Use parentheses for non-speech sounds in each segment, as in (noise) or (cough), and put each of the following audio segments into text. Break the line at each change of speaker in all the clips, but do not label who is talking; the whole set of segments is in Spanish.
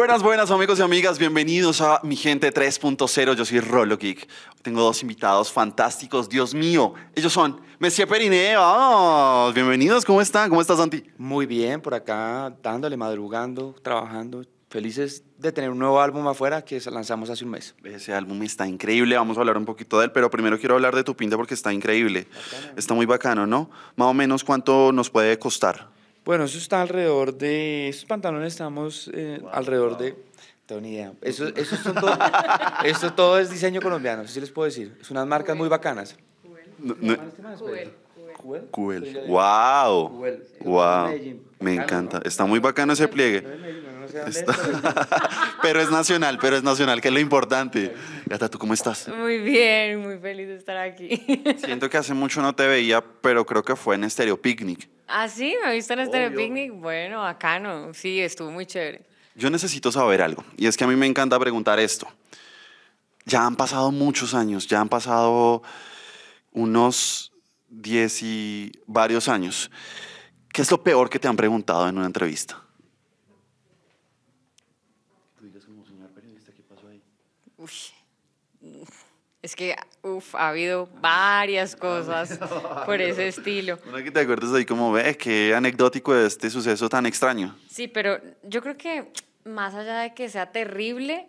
Buenas, buenas amigos y amigas, bienvenidos a Mi Gente 3.0, yo soy Rolo Geek. Tengo dos invitados fantásticos, Dios mío, ellos son Messi Perineo, oh, bienvenidos, ¿cómo están? ¿Cómo estás Santi?
Muy bien, por acá dándole, madrugando, trabajando, felices de tener un nuevo álbum afuera que lanzamos hace un mes.
Ese álbum está increíble, vamos a hablar un poquito de él, pero primero quiero hablar de tu pinta porque está increíble. Está muy bacano, ¿no? Más o menos cuánto nos puede costar.
Bueno, eso está alrededor de. Estos pantalones estamos eh, alrededor de. Tengo ni idea. Eso, eso son todo, esto todo es diseño colombiano, si sí les puedo decir. Es unas marcas muy bacanas.
Cubel. Cubel. Wow. Wow. Me encanta. Está muy bacano ese pliegue. Pues, (laughs) (laughs) pero es nacional, pero es nacional, que es lo importante. Gata, ¿tú cómo estás?
Muy bien, muy feliz de estar aquí. (laughs)
Siento que hace mucho no te veía, pero creo que fue en Stereo Picnic.
Ah, sí, me viste en Stereo Picnic. Bueno, no. Sí, estuvo muy chévere.
Yo necesito saber algo, y es que a mí me encanta preguntar esto. Ya han pasado muchos años, ya han pasado unos diez y varios años. ¿Qué es lo peor que te han preguntado en una entrevista?
Uy, es que, ha habido varias cosas (laughs) por ese estilo.
te acuerdas ahí como, ve, qué anecdótico este suceso tan extraño.
Sí, pero yo creo que más allá de que sea terrible,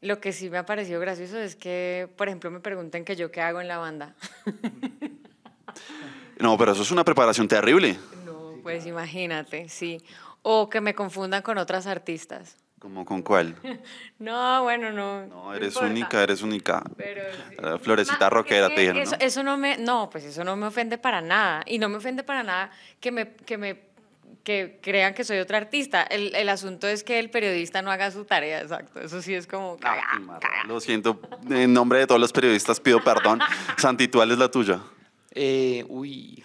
lo que sí me ha parecido gracioso es que, por ejemplo, me pregunten que yo qué hago en la banda. (laughs)
No, pero eso es una preparación terrible.
No, pues imagínate, sí. O que me confundan con otras artistas.
¿Cómo con cuál?
(laughs) no, bueno, no. No, eres única,
eres única. florecita roquera, te dijeron.
Eso, ¿no? no me, no, pues eso no me ofende para nada. Y no me ofende para nada que me, que me crean que soy otra artista. El, asunto es que el periodista no haga su tarea, exacto. Eso sí es como... Ah, caga,
Lo siento, en nombre de todos los periodistas pido perdón. (laughs) Santi, ¿cuál es la tuya?
Eh, uy.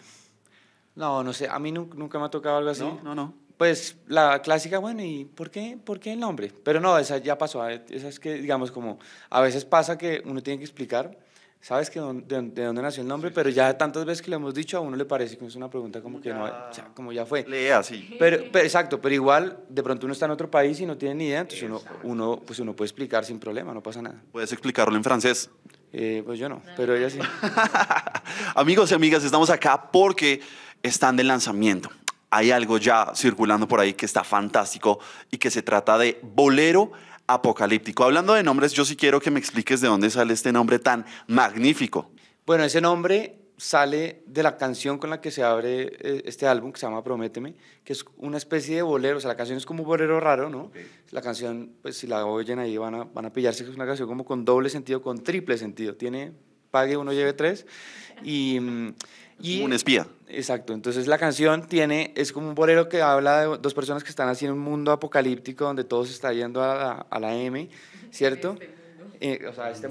No, no sé, a mí nunca me ha tocado algo así. no, no pues la clásica, bueno, ¿y por qué, por el nombre? Pero no, esa ya pasó, eh, esa es que, digamos, como a veces pasa que uno tiene que explicar, ¿sabes que de, dónde nació el nombre? pero ya tantas veces que le hemos dicho, a uno le parece que es una pregunta como que no, como ya fue. Lea, sí. Pero, exacto, pero igual, de pronto uno está en otro país y no tiene ni idea, entonces uno, uno, pues uno puede explicar sin problema, no pasa nada.
¿Puedes explicarlo en francés?
Eh, pues yo no, pero ella sí.
(laughs) Amigos y amigas, estamos acá porque están de lanzamiento hay algo ya circulando por ahí que está fantástico y que se trata de Bolero Apocalíptico. Hablando de nombres, yo sí quiero que me expliques de dónde sale este nombre tan magnífico.
Bueno, ese nombre sale de la canción con la que se abre eh, este álbum que se llama Prométeme, que es una especie de bolero, o sea, la canción es como un bolero raro, ¿no? La canción, pues si la oyen ahí van a, van a pillarse que es una canción como con doble sentido, con triple sentido, tiene pague uno, lleve tres, y mm, un espía. Exacto, entonces la canción tiene, es como un bolero que habla de dos personas que están así en un mundo apocalíptico donde todo se está yendo a la, a M, ¿cierto?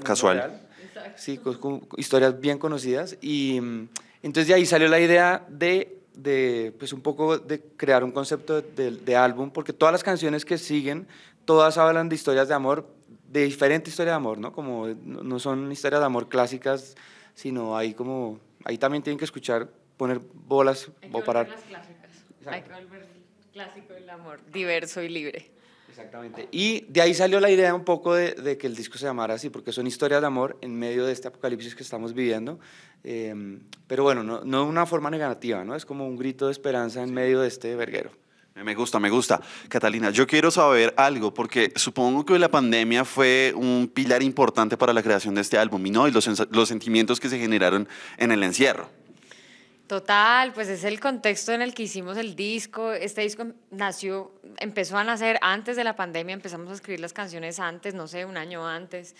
Casual. Sí, con, historias bien conocidas. Y mm, entonces de ahí salió la idea de, de pues un poco de crear un concepto de, álbum, porque todas las canciones que siguen, todas hablan de historias de amor, de diferente historia de amor, ¿no? Como no son historias de amor clásicas, sino hay como ahí también tienen que escuchar, poner bolas o parar.
Hay que volver clásico el amor, diverso y libre. Exactamente.
Y de ahí salió la idea un poco de, que el disco se llamara así, porque son historias de amor en medio de este apocalipsis que estamos viviendo. Eh, pero bueno, no, de una forma negativa, ¿no? Es como un grito de esperanza en medio de este verguero.
Me gusta, me gusta. Catalina, yo quiero saber algo, porque supongo que la pandemia fue un pilar importante para la creación de este álbum, ¿no? Y los, los sentimientos que se generaron en el encierro.
Total, pues es el contexto en el que hicimos el disco. Este disco nació empezó a nacer antes de la pandemia, empezamos a escribir las canciones antes, no sé, un año antes,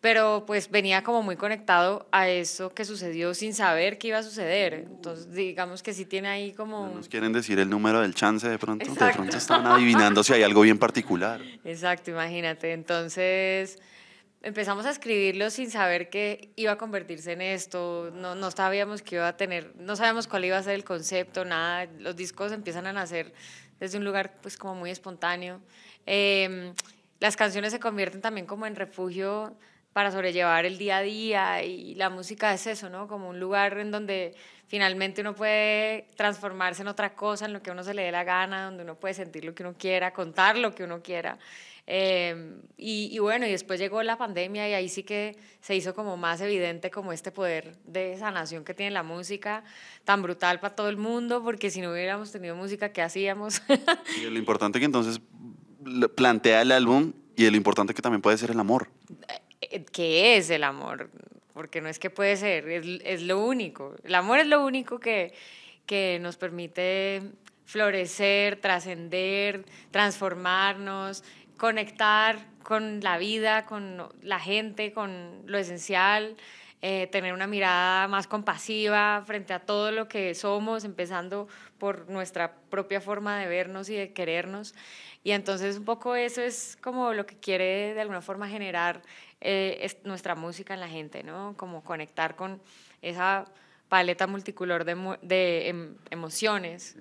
pero pues venía como muy conectado a eso que sucedió sin saber qué iba a suceder. Entonces, digamos que sí tiene ahí como... nos
quieren decir el número del chance de pronto, de pronto están adivinando si hay algo bien particular.
Exacto, imagínate. Entonces empezamos a escribirlo sin saber que iba a convertirse en esto, no, no sabíamos que iba a tener, no sabíamos cuál iba a ser el concepto, nada, los discos empiezan a nacer desde un lugar pues como muy espontáneo. Em, las canciones se convierten también como en refugio para sobrellevar el día a día y la música es eso, ¿no? Como un lugar en donde finalmente uno puede transformarse en otra cosa, en lo que uno se le dé la gana, donde uno puede sentir lo que uno quiera, contar lo que uno quiera. Em, y, y, bueno, y después llegó la pandemia y ahí sí que se hizo como más evidente como este poder de sanación que tiene la música, tan brutal para todo el mundo, porque si no hubiéramos tenido música, ¿qué hacíamos? (laughs)
y lo importante que entonces plantea el álbum y lo importante que también puede ser el amor.
Eh, eh, ¿Qué es el amor? Porque no es que puede ser, es, es lo único. El amor es lo único que, que nos permite florecer, trascender, transformarnos, conectar con la vida, con la gente, con lo esencial, eh, tener una mirada más compasiva frente a todo lo que somos, empezando por nuestra propia forma de vernos y de querernos. Y entonces un poco eso es como lo que quiere de alguna forma generar eh, nuestra música en la gente, ¿no? Como conectar con esa paleta multicolor de, em-, emociones.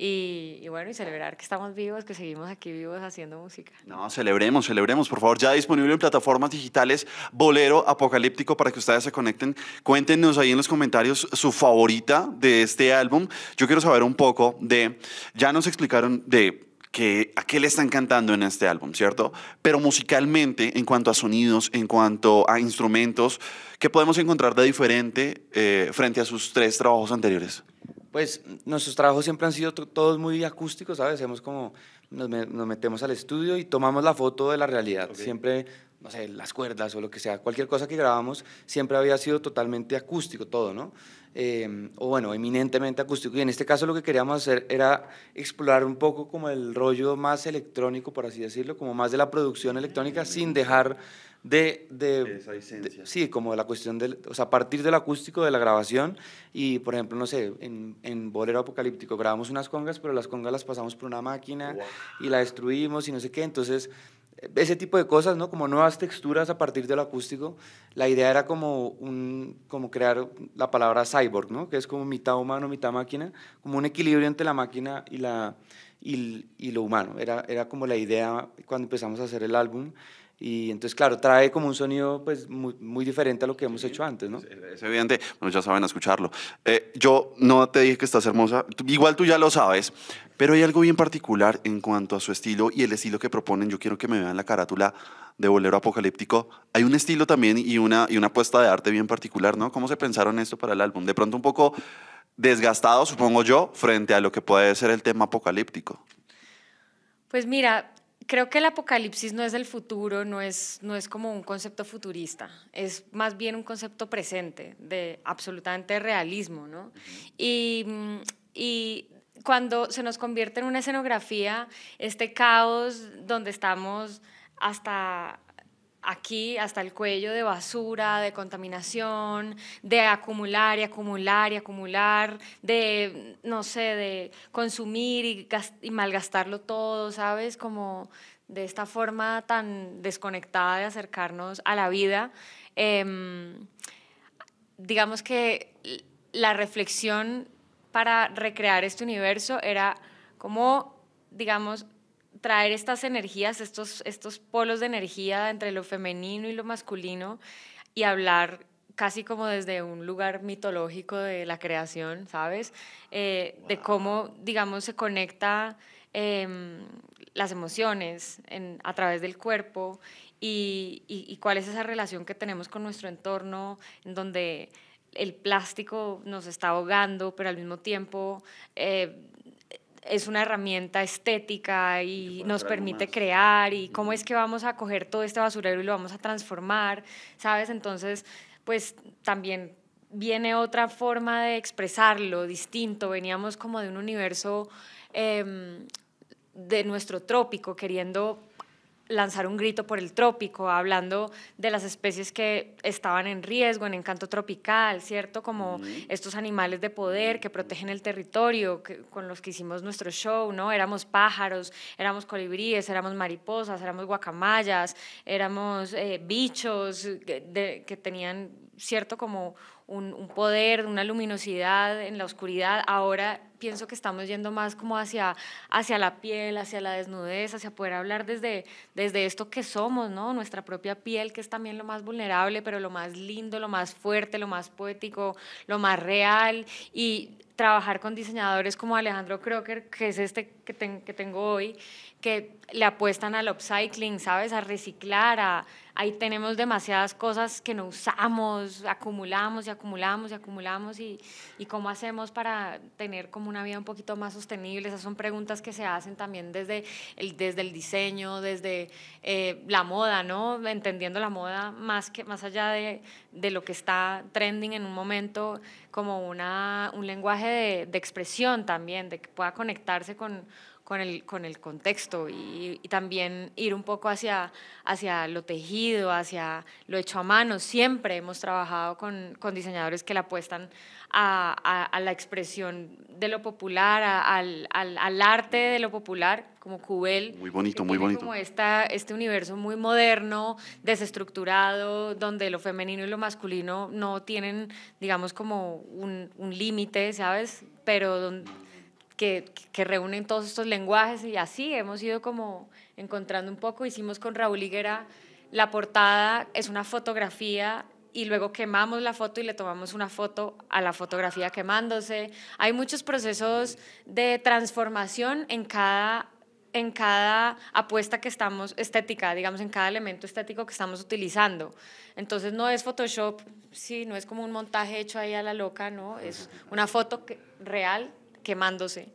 y, bueno, y celebrar que estamos vivos, que seguimos aquí vivos haciendo música. No,
celebremos, celebremos. Por favor, ya disponible en plataformas digitales Bolero Apocalíptico para que ustedes se conecten. Cuéntenos ahí en los comentarios su favorita de este álbum. Yo quiero saber un poco de, ya nos explicaron de que a qué le están cantando en este álbum, ¿cierto? Pero musicalmente, en cuanto a sonidos, en cuanto a instrumentos, ¿qué podemos encontrar de diferente eh, frente a sus tres trabajos anteriores?
Pues nuestros trabajos siempre han sido todos muy acústicos, ¿sabes? Hemos como nos, metemos al estudio y tomamos la foto de la realidad. Siempre no sé, las cuerdas o lo que sea, cualquier cosa que grabamos siempre había sido totalmente acústico todo, ¿no? Em, o bueno, eminentemente acústico. Y en este caso lo que queríamos hacer era explorar un poco como el rollo más electrónico, por así decirlo, como más de la producción electrónica sin dejar de, de, Esa sí, como la cuestión del, o sea, a partir del acústico de la grabación y, por ejemplo, no sé, en, Bolero Apocalíptico grabamos unas congas, pero las congas las pasamos por una máquina y la destruimos y no sé qué, entonces ese tipo de cosas, ¿no? Como nuevas texturas a partir del acústico. La idea era como, un, como crear la palabra cyborg, Que es como mitad humano, mitad máquina, como un equilibrio entre la máquina y, la, y, lo humano. era como la idea cuando empezamos a hacer el álbum. Y entonces, claro, trae como un sonido pues, muy, diferente a lo que hemos hecho antes, ¿no?
Es evidente, bueno, ya saben escucharlo. Eh, yo no te dije que estás hermosa, igual tú ya lo sabes, pero hay algo bien particular en cuanto a su estilo y el estilo que proponen. Yo quiero que me vean la carátula de Bolero Apocalíptico. Hay un estilo también y una, y una puesta de arte bien particular, ¿no? ¿Cómo se pensaron esto para el álbum? De pronto un poco desgastado, supongo yo, frente a lo que puede ser el tema apocalíptico.
Pues mira, creo que el apocalipsis no es el futuro, no es, no es como un concepto futurista, es más bien un concepto presente, de absolutamente realismo, ¿no? Y, y cuando se nos convierte en una escenografía, este caos donde estamos hasta aquí hasta el cuello de basura, de contaminación, de acumular y acumular y acumular, de, no sé, de consumir y, malgastarlo todo, ¿sabes? Como de esta forma tan desconectada de acercarnos a la vida. Em, digamos que la reflexión para recrear este universo era como, digamos, traer estas energías, estos, estos polos de energía entre lo femenino y lo masculino y hablar casi como desde un lugar mitológico de la creación, ¿sabes? Eh, de cómo, digamos, se conecta em, las emociones a través del cuerpo y, cuál es esa relación que tenemos con nuestro entorno, en donde el plástico nos está ahogando, pero al mismo tiempo... Eh, es una herramienta estética y nos permite crear y cómo es que vamos a coger todo este basurero y lo vamos a transformar, ¿sabes? Entonces, pues también viene otra forma de expresarlo, distinto. Veníamos como de un universo em, de nuestro trópico, queriendo lanzar un grito por el trópico, hablando de las especies que estaban en riesgo en encanto tropical, ¿cierto? Como estos animales de poder que protegen el territorio, que, con los que hicimos nuestro show, ¿no? Éramos pájaros, éramos colibríes, éramos mariposas, éramos guacamayas, éramos eh, bichos que, tenían, ¿cierto? Como un, un, poder, una luminosidad en la oscuridad. Ahora pienso que estamos yendo más como hacia, hacia la piel, hacia la desnudez, hacia poder hablar desde, desde esto que somos, ¿no? Nuestra propia piel, que es también lo más vulnerable, pero lo más lindo, lo más fuerte, lo más poético, lo más real. Y trabajar con diseñadores como Alejandro Crocker, que es este que, que tengo hoy, que le apuestan al upcycling, ¿sabes? A reciclar, a, ahí tenemos demasiadas cosas que no usamos, acumulamos y acumulamos y acumulamos y, y cómo hacemos para tener como una vida un poquito más sostenible? Esas son preguntas que se hacen también desde el, desde el diseño, desde eh, la moda, ¿no? Entendiendo la moda más, que, más allá de, lo que está trending en un momento, como una, un lenguaje de, de expresión también, de que pueda conectarse con con el, con el contexto y, también ir un poco hacia, hacia lo tejido, hacia lo hecho a mano. Siempre hemos trabajado con, con diseñadores que le apuestan a, a, la expresión de lo popular, al, al, al, arte de lo popular, como Cubel. Muy bonito, muy bonito. Como este universo muy moderno, desestructurado, donde lo femenino y lo masculino no tienen, digamos, como un, un límite, ¿sabes? Pero donde que, que, reúnen todos estos lenguajes y así hemos ido como encontrando un poco. Hicimos con Raúl Higuera la portada, es una fotografía y luego quemamos la foto y le tomamos una foto a la fotografía quemándose. Hay muchos procesos de transformación en cada en cada apuesta que estamos estética, digamos, en cada elemento estético que estamos utilizando. Entonces no es Photoshop, sí, no es como un montaje hecho ahí a la loca, no, es una foto que, real quemándose.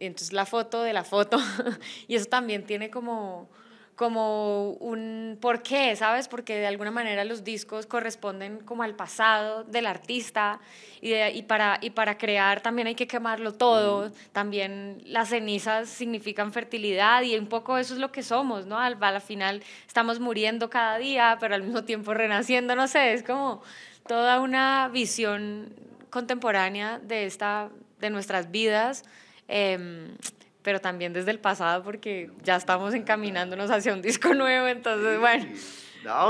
entonces la foto de la foto. (laughs) y eso también tiene como, como un porqué, ¿sabes? Porque de alguna manera los discos corresponden como al pasado del artista y, y para, y para crear también hay que quemarlo todo, también las cenizas significan fertilidad y un poco eso es lo que somos, ¿no? Al, al final estamos muriendo cada día, pero al mismo tiempo renaciendo, no sé, es como toda una visión contemporánea de esta, de nuestras vidas, em, pero también desde el pasado, porque ya estamos encaminándonos hacia un disco nuevo, entonces, bueno.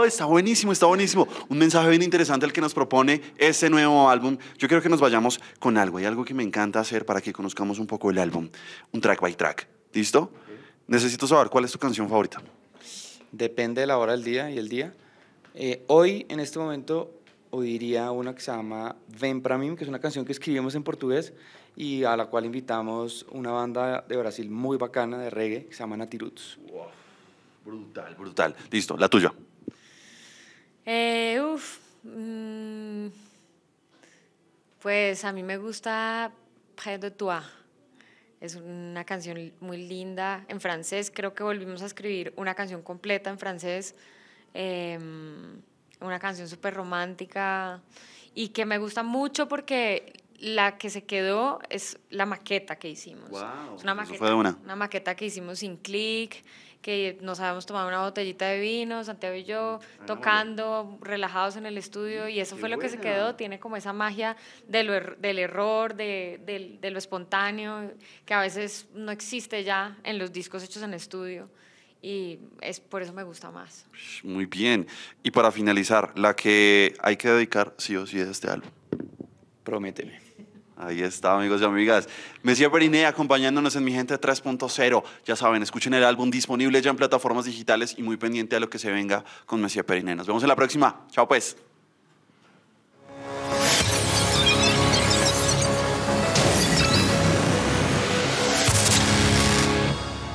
está
buenísimo, está buenísimo. Un mensaje bien interesante el que nos propone ese nuevo álbum. Yo quiero que nos vayamos con algo, hay algo que me encanta hacer para que conozcamos un poco el álbum, un track by track. ¿Listo? Necesito saber cuál es tu canción favorita.
Depende de la hora del día y el día. Eh, hoy, en este momento, o diría una que se llama Ven para mí, que es una canción que escribimos en portugués y a la cual invitamos una banda de Brasil muy bacana de reggae que se llama Natiruts. brutal,
brutal. Listo, la tuya.
Eh, mm, pues a mí me gusta pré de toi. Es una canción muy linda en francés. Creo que volvimos a escribir una canción completa en francés. Em, una canción súper romántica y que me gusta mucho porque la que se quedó es la maqueta que hicimos. una maqueta, que hicimos sin clic, que nos habíamos tomado una botellita de vino, Santiago y yo, ah, tocando, relajados en el estudio, y eso fue lo que se quedó. Tiene como esa magia del er, error, de, lo espontáneo, que a veces no existe ya en los discos hechos en estudio y es por eso me gusta más.
Muy bien. Y para finalizar, la que hay que dedicar sí o sí es este álbum. Prométeme. Ahí está, amigos y amigas. Mesía Periné acompañándonos en Mi Gente 3.0. Ya saben, escuchen el álbum disponible ya en plataformas digitales y muy pendiente a lo que se venga con Mesía Periné. Nos vemos en la próxima. Chao pues.